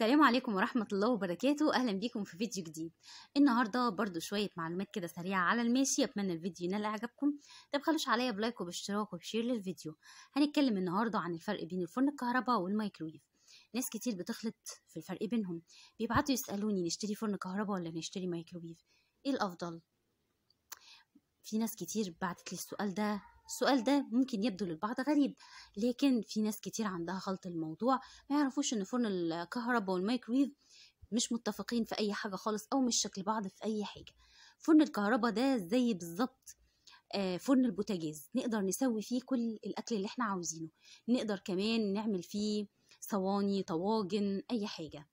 السلام عليكم ورحمة الله وبركاته أهلا بيكم في فيديو جديد النهاردة برضو شوية معلومات كده سريعة على الماشي أتمنى الفيديو ينال إعجابكم طيب خلوش عليا بلايك وباشتراك وبشير للفيديو هنتكلم النهاردة عن الفرق بين الفرن الكهرباء والمايكرويف ناس كتير بتخلط في الفرق بينهم بيبعتوا يسألوني نشتري فرن كهرباء ولا نشتري مايكرويف إيه الأفضل؟ في ناس كتير بعتت لي السؤال ده السؤال ده ممكن يبدو للبعض غريب لكن في ناس كتير عندها غلط الموضوع ما يعرفوش ان فرن الكهرباء والميكرويف مش متفقين في اي حاجه خالص او مش شكل بعض في اي حاجه فرن الكهرباء ده زي بالظبط آه، فرن البوتاجاز نقدر نسوي فيه كل الاكل اللي احنا عاوزينه نقدر كمان نعمل فيه صواني طواجن اي حاجه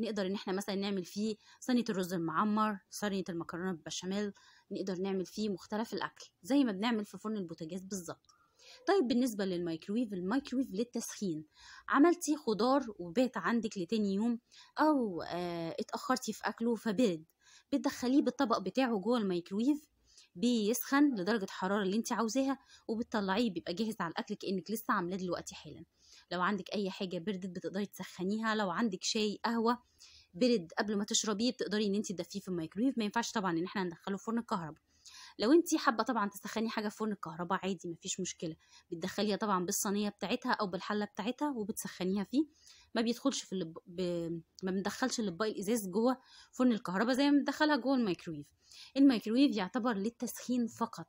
نقدر ان احنا مثلا نعمل فيه صينيه الرز المعمر صينيه المكرونه بالبشاميل نقدر نعمل فيه مختلف الاكل زي ما بنعمل في فرن البوتاجاز بالظبط طيب بالنسبة للميكرويف الميكرويف للتسخين عملتي خضار وبات عندك لتاني يوم أو اه اتأخرتي في أكله فبرد بتدخليه بالطبق بتاعه جوه الميكرويف بيسخن لدرجة حرارة اللي انت عاوزاها وبتطلعيه بيبقى جاهز على الأكل كأنك لسه عاملاه دلوقتي حالا لو عندك أي حاجة بردت بتقدري تسخنيها لو عندك شاي قهوة برد قبل ما تشربيه بتقدري ان انت تدفيه في الميكرويف ما ينفعش طبعا ان احنا ندخله فرن الكهرباء لو انت حابه طبعا تسخني حاجه في فرن الكهرباء عادي مفيش مشكله بتدخليها طبعا بالصينيه بتاعتها او بالحله بتاعتها وبتسخنيها فيه ما بيدخلش في اللب... ب... ما بندخلش الاطباق الازاز جوه فرن الكهرباء زي ما بندخلها جوه الميكرويف الميكرويف يعتبر للتسخين فقط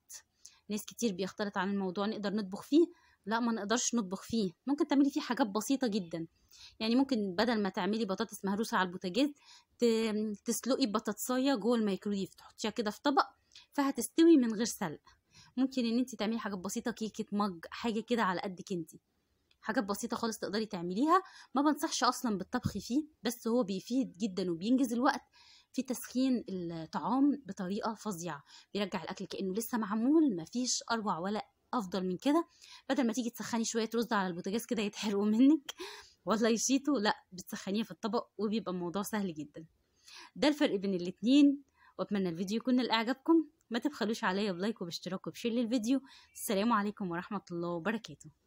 ناس كتير بيختلط عن الموضوع نقدر نطبخ فيه لا ما نقدرش نطبخ فيه ممكن تعملي فيه حاجات بسيطة جدا يعني ممكن بدل ما تعملي بطاطس مهروسة على البوتاجاز تسلقي بطاطساية جوه الميكرويف تحطيها كده في طبق فهتستوي من غير سلق ممكن ان انت تعملي حاجات بسيطة كيكة مج حاجة كده على قدك انتي حاجات بسيطه خالص تقدري تعمليها ما بنصحش اصلا بالطبخ فيه بس هو بيفيد جدا وبينجز الوقت في تسخين الطعام بطريقه فظيعه بيرجع الاكل كانه لسه معمول مفيش اروع ولا افضل من كده بدل ما تيجي تسخني شويه رز على البوتاجاز كده يتحرقوا منك والله يشيطوا لا بتسخنيها في الطبق وبيبقى الموضوع سهل جدا ده الفرق بين الاتنين واتمنى الفيديو يكون لاعجابكم ما تبخلوش عليا بلايك وباشتراك وبشير للفيديو السلام عليكم ورحمه الله وبركاته